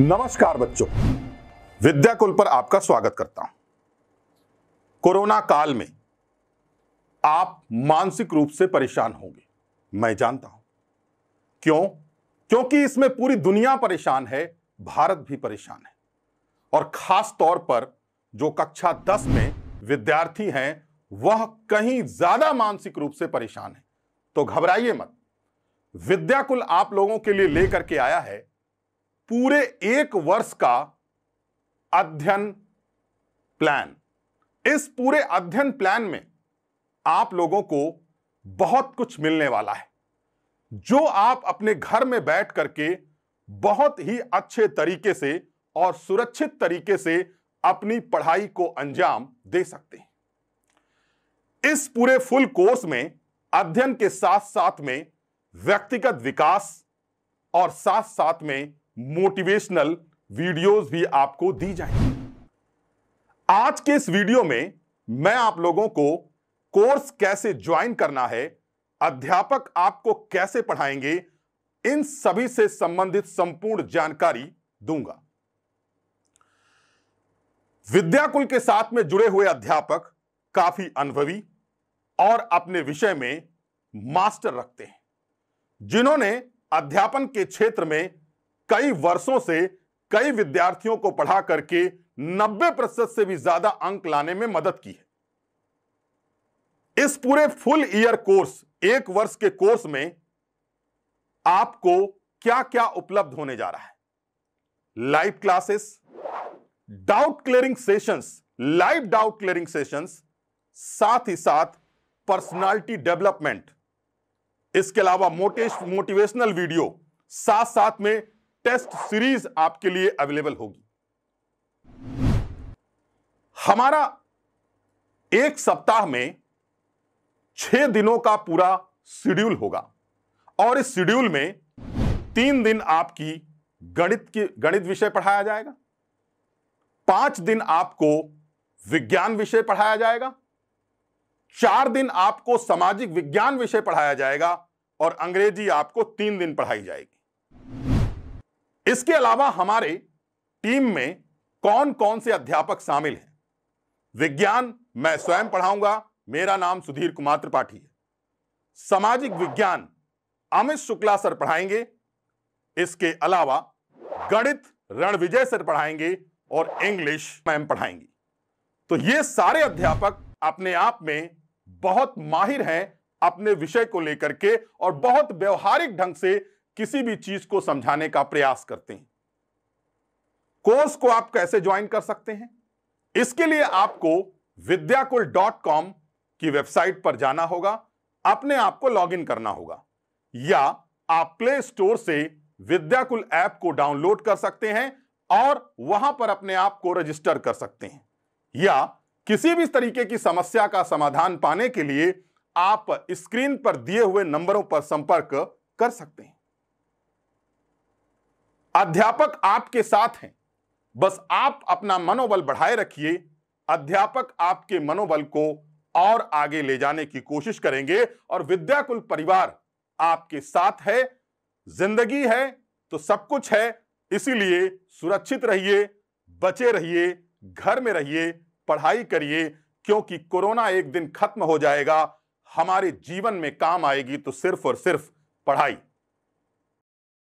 नमस्कार बच्चों विद्या कुल पर आपका स्वागत करता हूं कोरोना काल में आप मानसिक रूप से परेशान होंगे मैं जानता हूं क्यों क्योंकि इसमें पूरी दुनिया परेशान है भारत भी परेशान है और खास तौर पर जो कक्षा 10 में विद्यार्थी हैं वह कहीं ज्यादा मानसिक रूप से परेशान है तो घबराइए मत विद्याकुल आप लोगों के लिए लेकर के आया है पूरे एक वर्ष का अध्ययन प्लान इस पूरे अध्ययन प्लान में आप लोगों को बहुत कुछ मिलने वाला है जो आप अपने घर में बैठ करके बहुत ही अच्छे तरीके से और सुरक्षित तरीके से अपनी पढ़ाई को अंजाम दे सकते हैं इस पूरे फुल कोर्स में अध्ययन के साथ साथ में व्यक्तिगत विकास और साथ साथ में मोटिवेशनल वीडियोस भी आपको दी जाएंगी आज के इस वीडियो में मैं आप लोगों को कोर्स कैसे ज्वाइन करना है अध्यापक आपको कैसे पढ़ाएंगे इन सभी से संबंधित संपूर्ण जानकारी दूंगा विद्याकुल के साथ में जुड़े हुए अध्यापक काफी अनुभवी और अपने विषय में मास्टर रखते हैं जिन्होंने अध्यापन के क्षेत्र में कई वर्षों से कई विद्यार्थियों को पढ़ा करके 90 प्रतिशत से भी ज्यादा अंक लाने में मदद की है इस पूरे फुल ईयर कोर्स एक वर्ष के कोर्स में आपको क्या क्या उपलब्ध होने जा रहा है live classes doubt clearing sessions live doubt clearing sessions साथ ही साथ पर्सनालिटी डेवलपमेंट इसके अलावा मोटिवेशनल वीडियो साथ साथ में टेस्ट सीरीज आपके लिए अवेलेबल होगी हमारा एक सप्ताह में छह दिनों का पूरा शेड्यूल होगा और इस शेड्यूल में तीन दिन आपकी गणित की गणित विषय पढ़ाया जाएगा पांच दिन आपको विज्ञान विषय पढ़ाया जाएगा चार दिन आपको सामाजिक विज्ञान विषय पढ़ाया जाएगा और अंग्रेजी आपको तीन दिन पढ़ाई जाएगी इसके अलावा हमारे टीम में कौन कौन से अध्यापक शामिल हैं विज्ञान मैं स्वयं पढ़ाऊंगा मेरा नाम सुधीर कुमार त्रिपाठी है सामाजिक विज्ञान अमित शुक्ला सर पढ़ाएंगे इसके अलावा गणित रणविजय सर पढ़ाएंगे और इंग्लिश मैम पढ़ाएंगी तो ये सारे अध्यापक अपने आप में बहुत माहिर हैं अपने विषय को लेकर के और बहुत व्यवहारिक ढंग से किसी भी चीज को समझाने का प्रयास करते हैं कोर्स को आप कैसे ज्वाइन कर सकते हैं इसके लिए आपको विद्याकुल डॉट कॉम की वेबसाइट पर जाना होगा अपने आप को लॉग इन करना होगा या आप प्ले स्टोर से विद्याकुल ऐप को डाउनलोड कर सकते हैं और वहां पर अपने आप को रजिस्टर कर सकते हैं या किसी भी तरीके की समस्या का समाधान पाने के लिए आप स्क्रीन पर दिए हुए नंबरों पर संपर्क कर सकते हैं अध्यापक आपके साथ हैं बस आप अपना मनोबल बढ़ाए रखिए अध्यापक आपके मनोबल को और आगे ले जाने की कोशिश करेंगे और विद्याकुल परिवार आपके साथ है जिंदगी है तो सब कुछ है इसीलिए सुरक्षित रहिए बचे रहिए घर में रहिए पढ़ाई करिए क्योंकि कोरोना एक दिन खत्म हो जाएगा हमारे जीवन में काम आएगी तो सिर्फ और सिर्फ पढ़ाई